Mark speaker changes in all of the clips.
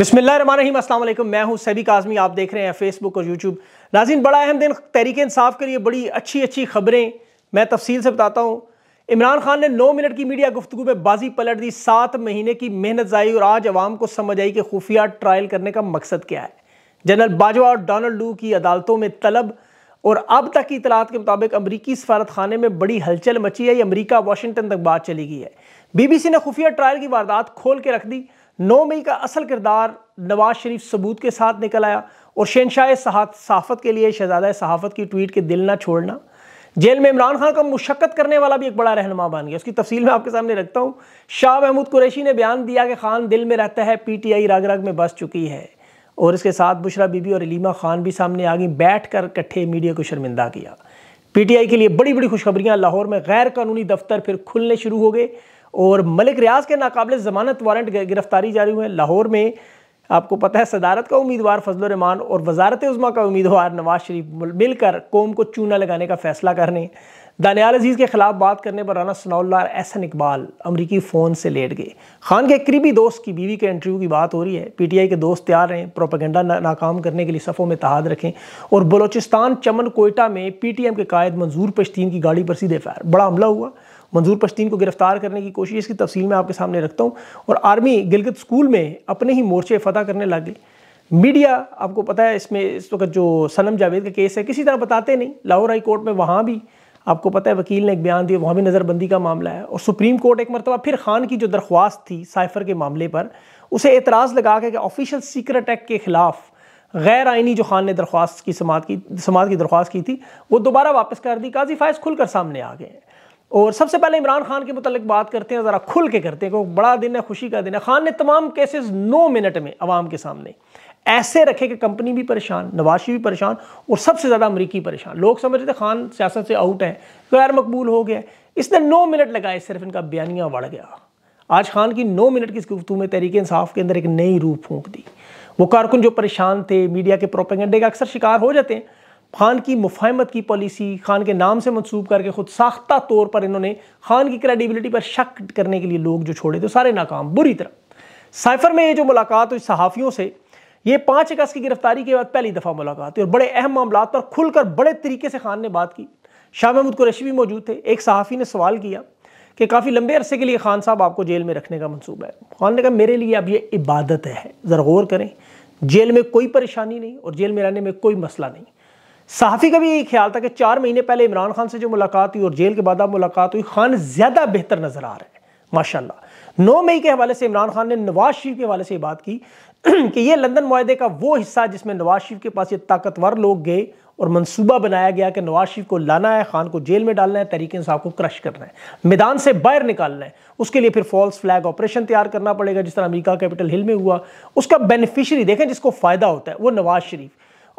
Speaker 1: बिस्मिल्लाम असलम मैं हूं सैबिक आज़मी आप देख रहे हैं फेसबुक और यूट्यूब नाजिन बड़ा अहम दिन तहरीक इंसाफ के लिए बड़ी अच्छी अच्छी खबरें मैं तफसील से बताता हूँ इमरान खान ने नौ मिनट की मीडिया गुफ्तु में बाजी पलट दी सात महीने की मेहनत जाई और आज आवाम को समझ आई कि खुफिया ट्रायल करने का मकसद क्या है जनरल बाजवा और डोनल्ड लू की अदालतों में तलब और अब तक की इतलात के मुताबिक अमरीकी सफारत खाने में बड़ी हलचल मची है अमरीका वाशिंगटन तक बात चली गई है बीबीसी ने खुफिया ट्रायल की वारदात खोल के रख दी नौ मई का असल किरदार नवाज शरीफ सबूत के साथ निकल आया और शहनशाह सहाफत के लिए शहजादा सहाफत की ट्वीट के दिल ना छोड़ना जेल में इमरान खान का मुशक्क़त करने वाला भी एक बड़ा रहनमा बन गया उसकी तफसील मैं आपके सामने रखता हूँ शाह महमूद कुरैशी ने बयान दिया कि खान दिल में रहता है पी टी आई राग राग में बस चुकी है और इसके साथ बुशरा बीबी और अलीमा खान भी सामने आ गई बैठ कर इकट्ठे मीडिया को शर्मिंदा किया पीटीआई के लिए बड़ी बड़ी खुशखबरियां लाहौर में गैर कानूनी दफ्तर फिर खुलने शुरू हो गए और मलिक रियाज के नाकबले ज़मानत वारंट गिरफ्तारी जारी हुए लाहौर में आपको पता है सदारत का उम्मीदवार फजल रमान और वजारत उज़मा का उम्मीदवार नवाज शरीफ मिलकर कौम को चूना लगाने का फैसला करने दानियाल अजीज़ के ख़िलाफ़ बात करने पर राना सनाउल्ला एहसन इकबाल अमरीकी फ़ोन से लेट गए खान के करीबी दोस्त की बीवी के इंटरव्यू की बात हो रही है पी टी आई के दोस्त तैयार रहें प्रोपागेंडा ना, नाकाम करने के लिए सफ़ों में तहाद रखें और बलोचिस्तान चमन कोयटा में पी टी एम के कायद मंजूर पश्तीन की गाड़ी पर सीधे फायर बड़ा हमला हुआ मंजूर पश्तीन को गिरफ्तार करने की कोशिश इसकी तफसील मैं आपके सामने रखता हूँ और आर्मी गिलगित स्कूल में अपने ही मोर्चे फतह करने लगे मीडिया आपको पता है इसमें इस वक्त जो सनम जावेद का केस है किसी तरह बताते नहीं लाहौर हाई कोर्ट में वहाँ भी आपको पता है वकील ने एक बयान दिया वहाँ भी नज़रबंदी का मामला है और सुप्रीम कोर्ट एक मरतबा फिर खान की जो दरख्वास्त थी साइफर के मामले पर उसे एतराज़ लगा के ऑफिशियल सीक्रेट एक्ट के ख़िलाफ़ गैर आइनी जो खान ने दरख्वास्त की समात की समात की दरख्वास्त की थी वो दोबारा वापस कर दी काजी फायज खुलकर सामने आ गए हैं और सबसे पहले इमरान खान के मतलब बात करते हैं ज़रा खुल के करते हैं क्योंकि बड़ा दिन है खुशी का दिन है खान ने तमाम केसेस नौ मिनट में आवाम के सामने ऐसे रखे कि कंपनी भी परेशान नवाशी भी परेशान और सबसे ज़्यादा अमरीकी परेशान लोग समझ रहे थे खान सियासत से आउट है गैर मकबूल हो गया इसने नौ मिनट लगाए सिर्फ इनका बयानिया बढ़ गया आज खान की नौ मिनट की गुफ्तु में तहरीक इंसाफ के अंदर एक नई रूप फूँक दी वो कारकुन जो परेशान थे मीडिया के प्रोपेगेंडे का अक्सर शिकार हो जाते हैं खान की मुफाहमत की पॉलिसी खान के नाम से मनसूब करके खुद साख्ता तौर पर इन्होंने खान की क्रेडिबिलिटी पर शक करने के लिए लोग जो छोड़े थे सारे नाकाम बुरी तरह साइफर में ये जो मुलाकात हुई सहाफ़ियों से ये पाँच अगस्त की गिरफ्तारी के बाद पहली दफ़ा मुलाकात हुई और बड़े अहम मामला पर खुलकर बड़े तरीके से खान ने बात की शाह महमूद कुरैशी भी मौजूद थे एक सहाफ़ी ने सवाल किया कि काफ़ी लंबे अरसे के लिए खान साहब आपको जेल में रखने का मनसूबा है खान ने कहा मेरे लिए अब ये इबादत है ज़रा गौर करें जेल में कोई परेशानी नहीं और जेल में रहने में कोई मसला नहीं सहाफ़ी का भी यही ख्याल था कि चार महीने पहले इमरान खान से जो मुलाकात हुई और जेल के बाद अब मुलाकात हुई खान ज़्यादा बेहतर नज़र आ रहे हैं माशा नौ मई के हवाले से इमरान खान ने नवाज शरीफ के हवाले से बात की कि ये लंदन माहे का वो हिस्सा जिसमें नवाज शरीफ के पास ये ताकतवर लोग गए और मनसूबा बनाया गया कि नवाज शरीफ को लाना है खान को जेल में डालना है तरीके साहब को क्रश करना है मैदान से बाहर निकालना है उसके लिए फिर फॉल्स फ्लैग ऑपरेशन तैयार करना पड़ेगा जिस तरह अमरीका कैपिटल हिल में हुआ उसका बेनिफिशरी देखें जिसको फ़ायदा होता है वो नवाज शरीफ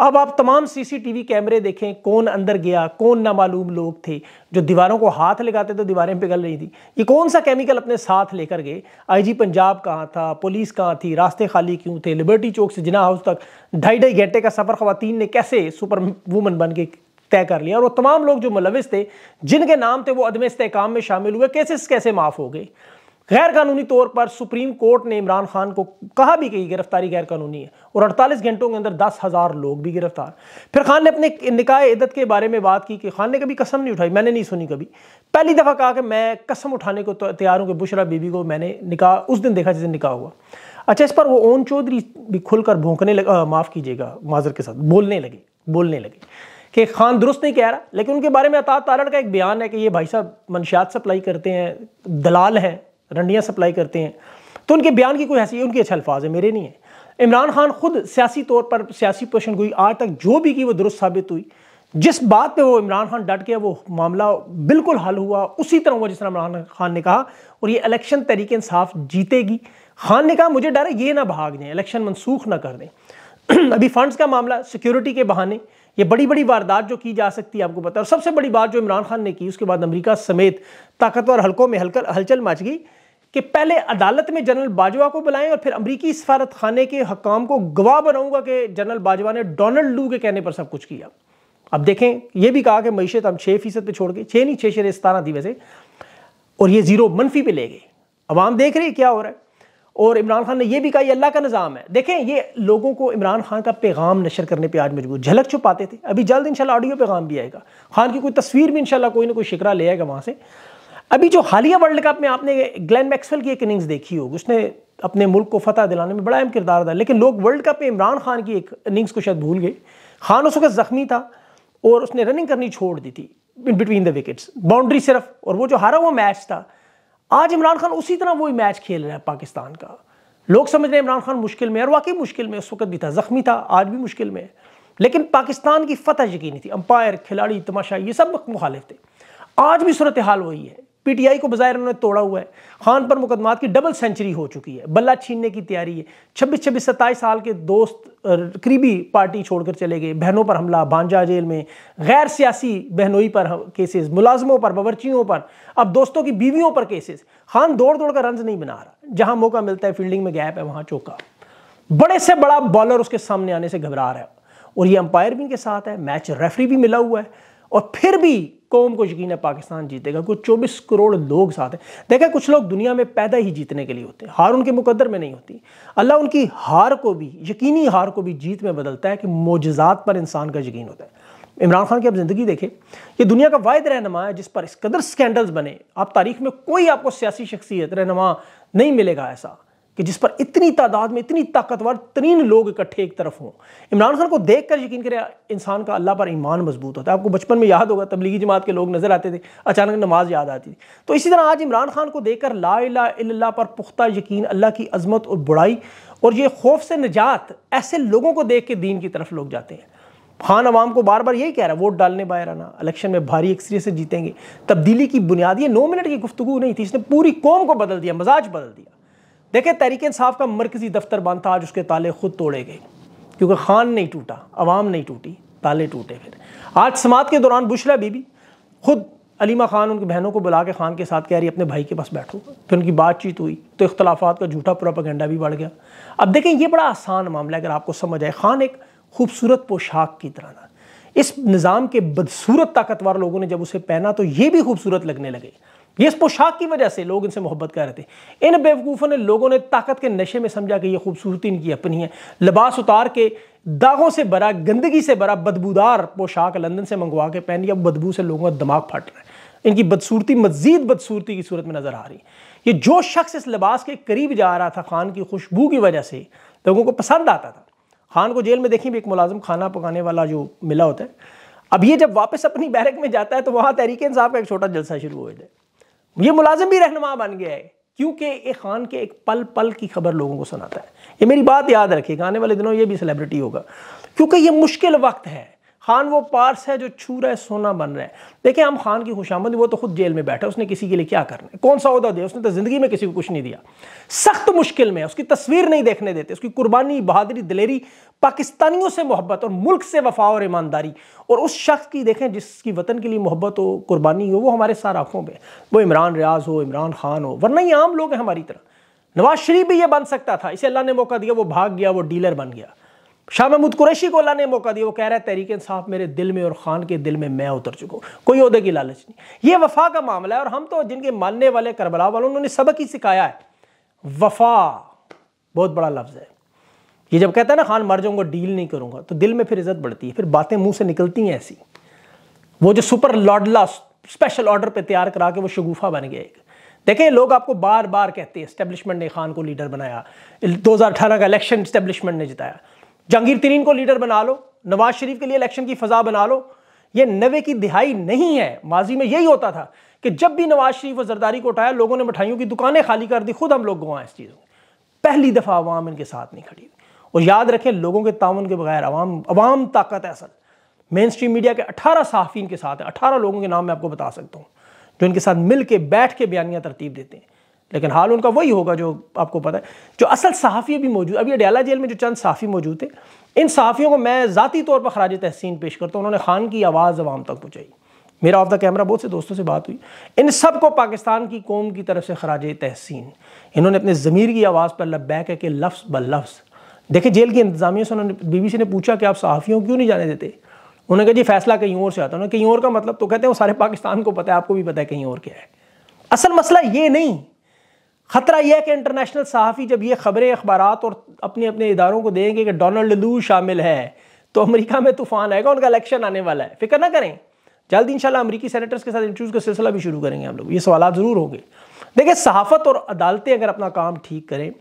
Speaker 1: अब आप तमाम सीसीटीवी कैमरे देखें कौन अंदर गया कौन ना मालूम लोग थे जो दीवारों को हाथ लगाते तो दीवारें पिघल रही थी ये कौन सा केमिकल अपने साथ लेकर गए आईजी पंजाब कहाँ था पुलिस कहाँ थी रास्ते खाली क्यों थे लिबर्टी चौक से जिना हाउस तक ढाई ढाई घंटे का सफ़र खुवान ने कैसे सुपर वूमन बन के तय कर लिया और वो तमाम लोग जो मुलविस थे जिनके नाम थे वो अदम इसकाम में शामिल हुए केसेस कैसे माफ़ हो गए गैर कानूनी तौर पर सुप्रीम कोर्ट ने इमरान खान को कहा भी कि गिरफ्तारी गैर कानूनी है और 48 घंटों के अंदर दस हज़ार लोग भी गिरफ्तार फिर खान ने अपने निकाय इदत के बारे में बात की कि खान ने कभी कसम नहीं उठाई मैंने नहीं सुनी कभी पहली दफ़ा कहा कि मैं कसम उठाने को तो तैयार हूँ कि बुशरा बीबी को मैंने निकाह उस दिन देखा जिस दिन निकाह हुआ अच्छा इस पर वो ओन चौधरी भी खुलकर भोंकने लगा माफ़ कीजिएगा माजर के साथ बोलने लगे बोलने लगे कि खान दुरुस्त नहीं कह रहा लेकिन उनके बारे में अतात तारड़ का एक बयान है कि ये भाई साहब मनशियात सप्लाई करते हैं दलाल हैं रंडियाँ सप्लाई करते हैं तो उनके बयान की कोई हैसी उनके अच्छे अल्फाज है मेरे नहीं है इमरान खान खुद सियासी तौर पर सियासी पोषण गोई आज तक जो भी की वो दुरुस्त साबित हुई जिस बात पे वो इमरान खान डट गया वो मामला बिल्कुल हल हुआ उसी तरह हुआ जिस तरह इमरान खान ने कहा और ये इलेक्शन तरीके इंसाफ जीतेगी खान ने कहा मुझे डर है ये ना भाग दें इलेक्शन मनसूख ना कर दें अभी फंड्स का मामला सिक्योरिटी के बहाने ये बड़ी बड़ी वारदात जो की जा सकती है आपको पता है और सबसे बड़ी बात जो इमरान खान ने की उसके बाद अमेरिका समेत ताकतवर हल्कों में हलकर हलचल मच गई कि पहले अदालत में जनरल बाजवा को बुलाएं और फिर अमरीकी सफारत खाने के हकाम को गवाह बनाऊंगा कि जनरल बाजवा ने डोनल्ड लू के कहने पर सब कुछ किया अब देखें यह भी कहा कि मीशत हम छः फीसद पर छोड़ गए छः नहीं छः शेर सतारह थी वैसे और ये ज़ीरो मनफी पर ले गए अवाम देख रही क्या हो रहा है और इमरान खान ने यह भी कहा यह अल्लाह का निज़ाम है देखें ये लोगों को इमरान खान का पैगाम नशर करने पे आज मजबूर झलक छुपाते थे अभी जल्द इंशाल्लाह ऑडियो पैगाम भी आएगा खान की कोई तस्वीर भी इंशाल्लाह कोई ना कोई शिकरा ले आएगा वहाँ से अभी जो हालिया वर्ल्ड कप में आपने ग्लेन मैक्सवेल की एक इनिंग्स देखी होगी उसने अपने मुल्क को फतह दिलाने में बड़ा अहम किरदार था लेकिन लोग वर्ल्ड कप में इमरान खान की एक इनिंग्स को शायद भूल गए खान उस वक्त ज़ख्मी था और उसने रनिंग करनी छोड़ दी थी in between the wickets boundary सिर्फ और वो जो हारा हुआ मैच था आज इमरान खान उसी तरह वही मैच खेल रहा है पाकिस्तान का लोग समझ रहे हैं इमरान खान मुश्किल में और वाकई मुश्किल में उस वक्त भी था ज़ख्मी था आज भी मुश्किल में है लेकिन पाकिस्तान की फतह यकीनी थी अंपायर खिलाड़ी तमाशा ये सब मुखालिफ थे आज भी सूरत हाल वही है पीटीआई को बजाय उन्होंने तोड़ा हुआ है खान पर मुकदमात की डबल सेंचुरी हो चुकी है बल्ला छीनने की तैयारी है छब्बीस छब्बीस सत्ताईस साल के दोस्त करीबी पार्टी छोड़कर चले गए बहनों पर हमला भांजा जेल में गैर सियासी बहनोई पर केसेस मुलाजमों पर बावरचियों पर अब दोस्तों की बीवियों पर केसेस खान दौड़ दौड़ कर रन नहीं बना रहा जहां मौका मिलता है फील्डिंग में गैप है वहां चौका बड़े से बड़ा बॉलर उसके सामने आने से घबरा रहा है और ये अंपायर भी इनके साथ है मैच रेफरी भी मिला हुआ है और फिर भी कौम को यकीन है पाकिस्तान जीतेगा कुछ चौबीस करोड़ लोग साथ हैं देखा कुछ लोग दुनिया में पैदा ही जीतने के लिए होते हैं हार उनके मुकदर में नहीं होती अल्लाह उनकी हार को भी यकीनी हार को भी जीत में बदलता है कि मोजात पर इंसान का यकीन होता है इमरान खान की आप ज़िंदगी देखें ये दुनिया का वाद रहनमा है जिस पर इस कदर स्कैंडल्स बने आप तारीख में कोई आपको सियासी शख्सियत रहनमा नहीं मिलेगा ऐसा कि जिस पर इतनी तादाद में इतनी ताकतवर तरीन लोग इकट्ठे एक तरफ हों इमरान खान को देख कर यकीन करें इंसान का अल्लाह पर ईमान मजबूत होता है आपको बचपन में याद होगा तबलीगी जमात के लोग नज़र आते थे अचानक नमाज याद आती थी तो इसी तरह आज इमरान खान को देखकर ला इला पर पुख्ता यकीन अल्लाह की अजमत और बुराई और ये खौफ से निजात ऐसे लोगों को देख के दीन की तरफ लोग जाते हैं खान अवाम को बार बार यही कह रहा है वोट डालने बाहर आना इलेक्शन में भारी एक्सरियत से जीतेंगे तब्दीली की बुनियादी नौ मिनट की गुफ्तु नहीं थी इसने पूरी कौम को बदल दिया मजाज बदल दिया देखे तहरीक इंसाफ का मरकजी दफ्तर बंद था आज उसके ताले खुद तोड़े गए क्योंकि खान नहीं टूटा अवाम नहीं टूटी ताले टूटे फिर आज समात के दौरान बुशरा बीबी खुद अलीमा खान उनकी बहनों को बुला के खान के साथ कह रही अपने भाई के पास बैठो फिर उनकी बातचीत हुई तो इख्तलाफात का झूठा प्रोपागेंडा भी बढ़ गया अब देखें ये बड़ा आसान मामला है अगर आपको समझ आए खान एक खूबसूरत पोशाक की तरह ना इस निज़ाम के बदसूरत ताकतवर लोगों ने जब उसे पहना तो ये भी खूबसूरत लगने लगे ये इस पोशाक की वजह से लोग इनसे मोहब्बत कर रहे थे इन बेवकूफ़ों ने लोगों ने ताकत के नशे में समझा कि यह खूबसूरती इनकी अपनी है लिबास उतार के दागों से भरा गंदगी से भरा बदबूदार पोशाक लंदन से मंगवा के पहन लिया बदबू से लोगों का दिमाग फट रहा है इनकी बदसूरती मजीद बदसूरती की सूरत में नज़र आ रही है ये जो शख्स इस लिबास के करीब जा रहा था खान की खुशबू की वजह से लोगों को पसंद आता था खान को जेल में देखें भी एक मुलाजम खाना पकाने वाला जो मिला होता है अब ये जब वापस अपनी बैरक में जाता है तो वहाँ तहरीक इंसाफ का एक छोटा जलसा शुरू हो जाए ये मुलाजिम भी रहनुमा बन गया है क्योंकि एक खान के एक पल पल की खबर लोगों को सुनाता है ये मेरी बात याद रखिएगा आने वाले दिनों ये भी सेलिब्रिटी होगा क्योंकि ये मुश्किल वक्त है खान वो पार्स है जो छू रहा है सोना बन रहा है देखिए हम खान की खुशामद वो तो खुद जेल में बैठा है उसने किसी के लिए क्या करना है कौन सा अहदा दिया उसने तो ज़िंदगी में किसी को कुछ नहीं दिया सख्त मुश्किल में है उसकी तस्वीर नहीं देखने देते उसकी कुर्बानी बहादरी दिलेरी पाकिस्तानियों से मोहब्बत और मुल्क से वफा और ईमानदारी और उस शख्स की देखें जिसकी वतन के लिए मोहब्बत हो कुर्बानी हो वो हमारे सार आँखों पर वो इमरान रियाज हो इमरान खान हो वरना ही आम लोग हैं हमारी तरह नवाज शरीफ भी ये बन सकता था इसे अल्लाह ने मौका दिया वो भाग गया वो डीलर बन गया शाह महमूद कुरैशी को अल्लाह ने मौका दिया वो कह रहा है तहरीक इंसाफ मेरे दिल में और खान के दिल में मैं उतर चुका हूँ कोई अहदे की लालच नहीं ये वफा का मामला है और हम तो जिनके मानने वाले करबला वालों उन्होंने सबक ही सिखाया है वफा बहुत बड़ा लफ्ज़ है ये जब कहता है ना खान मर जाऊंगा डील नहीं करूंगा तो दिल में फिर इज्जत बढ़ती है फिर बातें मुंह से निकलती हैं ऐसी वो जो सुपर लॉडला स्पेशल ऑर्डर पे तैयार करा के वो शगुफा बन गया एक देखें लोग आपको बार बार कहते हैं इस्टेब्लिशमेंट ने खान को लीडर बनाया 2018 का इलेक्शन इस्टेब्लिशमेंट ने जिताया जहांगीर तरीन को लीडर बना लो नवाज शरीफ के लिए इलेक्शन की फजा बना लो ये नवे की दिहाई नहीं है माजी में यही होता था कि जब भी नवाज शरीफ और जरदारी को उठाया लोगों ने मिठाइयों की दुकानें खाली कर दी खुद हम लोग गुआ इस चीज़ में पहली दफ़ा आवाम इनके साथ नहीं खड़ी और याद रखें लोगों के तान के बगैर अवाम अवाम ताकत है असल मेन स्ट्रीम मीडिया के अठारह सहाफ़ी इनके साथ हैं अठारह लोगों के नाम मैं आपको बता सकता हूँ जो इनके साथ मिल के बैठ के बयानियाँ तरतीब देते हैं लेकिन हाल उनका वही होगा जो आपको पता है जो असल सहाफ़ी भी मौजूद अभी अडयाला जेल में जो चंद सहाफ़ी मौजूद थे इन सहाफ़ियों को मैं ज़ाती तौर पर खराज तहसीन पेश करता हूँ उन्होंने ख़ान की आवाज़ आवाम तक पहुँचाई मेरा ऑफ द कैमरा बहुत से दोस्तों से बात हुई इन सब को पाकिस्तान की कौम की तरफ से खराज तहसीन इन्होंने अपने ज़मीर की आवाज़ पर लब्बैक है कि लफ्स ब लफ्स देखिए जेल की इंतजामियों से उन्होंने बीबीसी ने पूछा कि आप सहाफ़ियों को क्यों नहीं जाने देते उन्होंने कहा जी फैसला कहीं और से आता उन्होंने कहीं और का मतलब तो कहते हैं वो सारे पाकिस्तान को पता है आपको भी पता है कहीं और क्या है असल मसला ये नहीं ख़तरा यह है कि इंटरनेशनल सहाफ़ी जब ये ख़बरें अखबार और अपने अपने इदारों को देंगे कि डोनाल्ड लू शामिल है तो अमरीका में तूफान आएगा उनका इलेक्शन आने वाला है फिक्र ना करें जल्द शाला अमरीकी सैनिटर्स के साथ इंटरव्यूज़ का सिलसिला भी शुरू करेंगे हम लोग ये सवाल ज़रूर होंगे देखिए सहाफ़त और अदालतें अगर अपना काम ठीक करें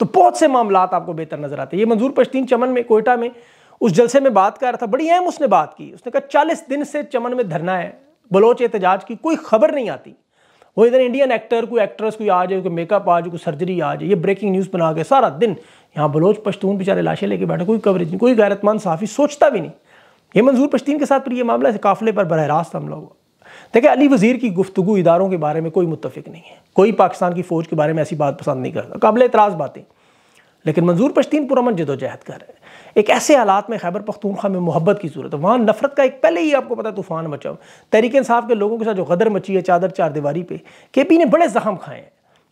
Speaker 1: तो बहुत से मामला आपको बेहतर नज़र आते हैं ये मंजूर पश्तीन चमन में कोयटा में उस जलसे में बात कर रहा था बड़ी अहम उसने बात की उसने कहा चालीस दिन से चमन में धरना है बलोच एहतजाज की कोई खबर नहीं आती वो इधर इंडियन एक्टर कोई एक्ट्रेस कोई आ जाए कोई मेकअप आ जाए कोई सर्जरी आ जाए ये ब्रेकिंग न्यूज़ बना के सारा दिन यहाँ बलोच पश्तून बेचारे लाशें लेके बैठे कोई कवरेज नहीं कोई गैरतमान साफ़ी सोचता भी नहीं ये मंजूर पश्तीन के साथ पर यह मामला काफिले पर बरह रास्त हमला हुआ देखिए अली वज़ीर की गुफ्तु इदारों के बारे में कोई मुतफिक नहीं है कोई पाकिस्तान की फ़ौज के बारे में ऐसी बात पसंद नहीं करता काबिल एतराज़ बातें लेकिन मंजूर पश्तीन पुरमन जदोजहद कर रहे हैं एक ऐसे हालात में खैबर पख्तूनखा में मोहब्बत की सूरत है वहाँ नफरत का एक पहले ही आपको पता तूफान मचा तहरीक इंसाफ के लोगों के साथ जो गदर मची है चादर चार दीवारी पर के पी ने बड़े जहम खाए हैं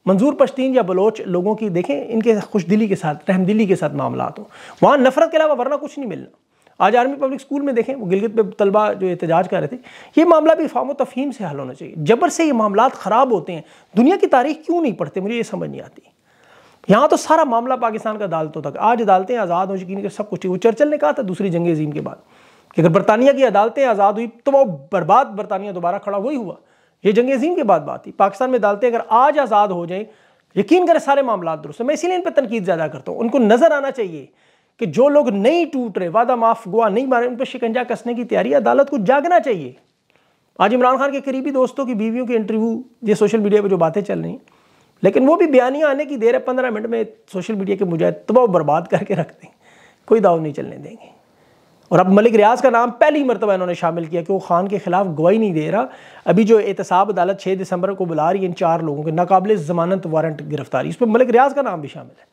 Speaker 1: मंजूर पश्तीन या बलोच लोगों की देखें इनके खुश दिली के साथ रहमदिली के साथ मामला हो वहाँ नफरत के अलावा वरना कुछ नहीं मिलना आज आर्मी पब्लिक स्कूल में देखें वो गिलगित पे तलबा जो एहतजाज कर रहे थे ये मामला भी फाम तफहीम से हल होना चाहिए जबर से ये मामला ख़राब होते हैं दुनिया की तारीख क्यों नहीं पढ़ते मुझे ये समझ नहीं आती यहाँ तो सारा मामला पाकिस्तान का अदालतों तक आज अदालतें आज़ाद हो यकीन के सब कुछ वो चर्चल ने कहा था दूसरी जंग अजीम के बाद कि अगर बरतानिया की अदालतें आज़ाद हुई तो वो बर्बाद बरतानिया दोबारा खड़ा हुई हुआ ये जंग अजीम के बाद बात थी पाकिस्तान में अदालतें अगर आज आज़ाद हो जाए यकीन करें सारे मामला दुरुस्त मैं इसीलिए इन पर तनकीद ज़्यादा करता हूँ उनको नज़र आना चाहिए कि जो लोग नहीं टूट रहे वादा माफ गुआ नहीं मारे उन पर शिकंजा कसने की तैयारी अदालत को जागना चाहिए आज इमरान खान के करीबी दोस्तों की बीवियों के इंटरव्यू ये सोशल मीडिया पर जो बातें चल रही हैं लेकिन वो भी बयानियाँ आने की देर है पंद्रह मिनट में सोशल मीडिया के मुजाहिद तबाह बर्बाद करके रख दें कोई दाव नहीं चलने देंगे और अब मलिक रियाज का नाम पहली मरतबा इन्होंने शामिल किया कि वो खान के खिलाफ गवाही नहीं दे रहा अभी जो एहतसाब अदालत छः दिसंबर को बुला रही है इन चार लोगों के नाकबले जमानत वारंट गिरफ्तारी उस पर मलिक रियाज का नाम भी शामिल है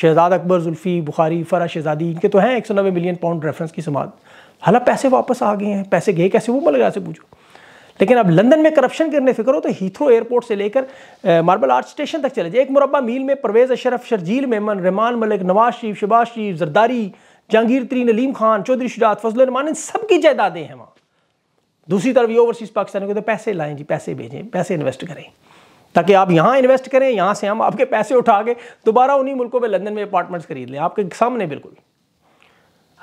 Speaker 1: शहजाद अकबर जुल्फ़ी बुखारी फरा शहजादी इनके तो हैं एक सौ नब्बे मिलियन पाउंड रेफरेंस की समात हालांकि पैसे वापस आ गए हैं पैसे गए कैसे वो मलिक रियाज से पूछो लेकिन अब लंदन में करप्शन करने फिक्र हो तो हीथ्रो एयरपोर्ट से लेकर मार्बल आर्ट स्टेशन तक चले जाए एक मुरबा मील में परवेज़ अशरफ शर्जील मेमन रहमान मलिक नवाज शरीफ शबाज शरीफ जरदारी जहांगीर तरीन नलीम खान चौधरी शुजात फजल रमान इन सबकी जायदादें हैं वहाँ दूसरी तरफ ये ओवरसीज़ पाकिस्तान को तो पैसे लाएँ जी पैसे भेजें पैसे इन्वेस्ट करें ताकि आप यहाँ इन्वेस्ट करें यहाँ से हम आपके पैसे उठा के दोबारा उन्हीं मुल्कों में लंदन में अपार्टमेंट्स खरीद लें आपके सामने बिल्कुल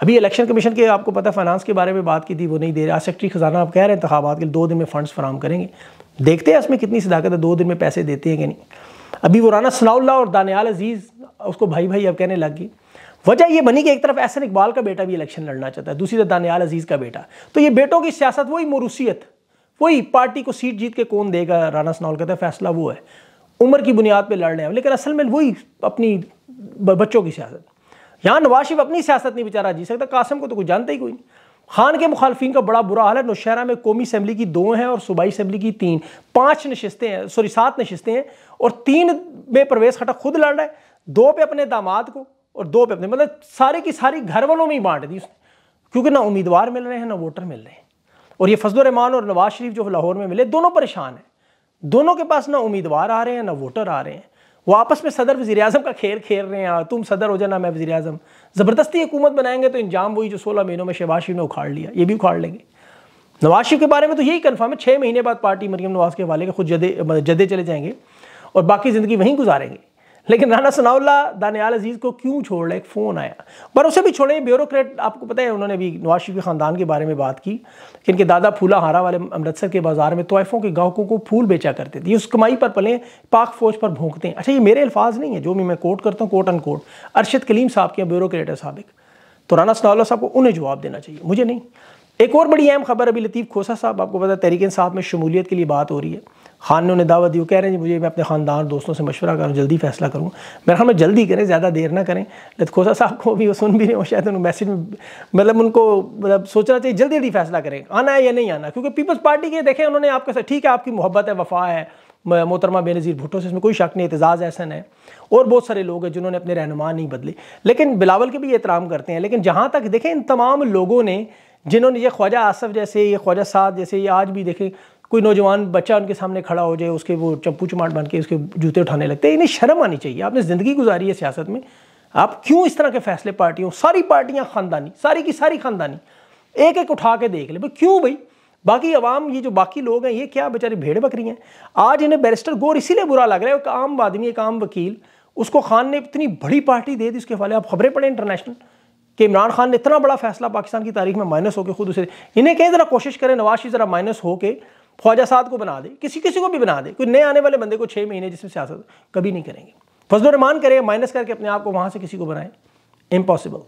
Speaker 1: अभी इलेक्शन कमीशन के आपको पता फाइनेंस के बारे में बात की थी वो नहीं दे रहा सेक्रेटरी खजाना आप कह रहे हैं इंतबात के दो दिन में फंड्स फराम करेंगे देखते हैं इसमें कितनी सदाकत है दो दिन में पैसे देते हैं कि नहीं अभी वो राना सनाउल्ला और दानियाल अजीज़ उसको भाई भाई अब कहने लग गई वजह यह बनी कि एक तरफ एहसन इकबाल का बेटा भी इलेक्शन लड़ना चाहता है दूसरी तरफ दानियाल अजीज़ का बेटा तो ये बेटों की सियासत वही मरूसीत वही पार्टी को सीट जीत के कौन देगा राना सनाउल है फैसला वो है उम्र की बुनियाद पर लड़ने लेकिन असल में वही अपनी बच्चों की सियासत यहाँ नवाज शरीफ अपनी सियासत नहीं बेचारा जी सकता कासम को तो कोई जानता ही कोई नहीं खान के मुखालफी का बड़ा बुरा हाल है नौशहरा में कौमी असम्बली की दो हैं और सूबाई असम्बली की तीन पाँच नशस्तें हैं सॉरी सात नशस्तें हैं और तीन में प्रवेश खटक खुद लड़ रहा है दो पे अपने दामाद को और दो पे अपने मतलब सारे की सारी घर वालों में ही बांट दी उसने क्योंकि ना उम्मीदवार मिल रहे हैं ना वोटर मिल रहे हैं और ये फजलरहमान और नवाज शरीफ जो लाहौर में मिले दोनों परेशान हैं दोनों के पास ना उम्मीदवार आ रहे हैं ना वोटर आ रहे हैं वो आपस में सदर वजी अजम का खेल खेल रहे हैं हाँ, तुम सदर हो जाना मैं वजी अजम ज़बरदस्ती हुकूमत बनाएंगे तो इंजाम वही जो सोलह महीनों में शहबाज शरीफ ने उखाड़ लिया ये भी उखाड़ लेंगे नवाज शरीफ के बारे में तो यही कन्फर्म है छः महीने बाद पार्टी मरियम नवाज के हवाले के खुद जदे जदे चले जाएंगे और बाकी ज़िंदगी वहीं गुजारेंगे लेकिन राना सनाउल्ला दानियाल अजीज़ को क्यों छोड़ एक फ़ोन आया पर उसे भी छोड़े ब्यूरोक्रेट आपको पता है उन्होंने भी नवाज शरीफ ख़ानदान के बारे में बात की कि इनके दादा फूला हारा वाले अमृतसर के बाज़ार में तोहफ़ों के गाहकों को फूल बेचा करते थे उस कमाई पर पलें पाक फ़ौज पर भोंकते हैं अच्छा ये मेरे अल्फाज नहीं है जो भी मैं कोट करता हूँ quote unquote Arshad Kaleem साहब के ब्यूरोक्रेट है सबक तो राना सनाउल्ला साहब को उन्हें जवाब देना चाहिए मुझे नहीं एक और बड़ी अहम खबर अभी लतीफ़ खोसा साहब आपको पता है तहरीक साहब में शमूलियत के लिए बात हो रही है खान ने उन्हें दावा दी वो कह रहे हैं जी मुझे मैं अपने ख़ानदान दोस्तों से मशवरा करूँ जल्दी फैसला करूँ मेरे हमें में जल्दी करें ज़्यादा देर ना करें लतखोसा साहब को भी वो सुन भी नहीं हो शायद उन्होंने मैसेज में मतलब उनको मतलब सोचना चाहिए जल्दी जल्दी फैसला करें आना है या नहीं आना क्योंकि पीपल्स पार्टी के देखें उन्होंने आपके साथ ठीक है आपकी मोहब्बत है वफा है मोहतरमा बेनज़ीर भुट्टो से इसमें कोई शक नहीं एतजाज़ ऐसा है और बहुत सारे लोग हैं जिन्होंने अपने रहनुमा नहीं बदले लेकिन बिलावल के भी एहतराम करते हैं लेकिन जहाँ तक देखें इन तमाम लोगों ने जिन्होंने ये ख्वाजा आसफ़ जैसे ये ख्वाजा साद जैसे ये आज भी देखें कोई नौजवान बच्चा उनके सामने खड़ा हो जाए उसके वो चंपू चमाट बन के उसके जूते उठाने लगते हैं इन्हें शर्म आनी चाहिए आपने ज़िंदगी गुजारी है सियासत में आप क्यों इस तरह के फैसले पार्टियों सारी पार्टियाँ खानदानी सारी की सारी खानदानी एक एक उठा के देख ले भाई क्यों भाई बाकी आवाम ये जो बाकी लोग हैं ये क्या बेचारे भेड़ बकरी हैं आज इन्हें बैरिस्टर गोर इसीलिए बुरा लग रहा है एक आम आदमी एक आम वकील उसको खान ने इतनी बड़ी पार्टी दे दी उसके हवाले आप खबरें पढ़ें इंटरनेशनल कि इमरान खान ने इतना बड़ा फैसला पाकिस्तान की तारीख में माइनस होकर खुद उसे इन्हें कहीं ज़रा कोशिश करें नवाज शरीफ ज़रा माइनस होकर ख्वाजा साद को बना दे किसी किसी को भी बना दे कोई नए आने वाले बंदे को छः महीने जिसमें सियासत कभी नहीं करेंगे फजल रमान करें माइनस करके अपने आप को वहाँ से किसी को बनाए इम्पॉसिबल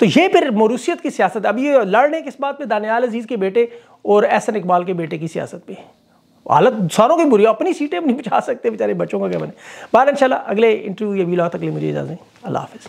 Speaker 1: तो ये फिर मरूसीत की सियासत अब ये लड़ रहे किस बात पे दानियाल अजीज़ के बेटे और एहसन इकबाल के बेटे की सियासत पे हालत सारों की बुरी अपनी सीटें नहीं बचा सकते बेचारे बच्चों का क्या बने बार इंशाल्लाह अगले इंटरव्यू या वीला तक लिए मुझे इजाज़त अल्लाह हाफिज़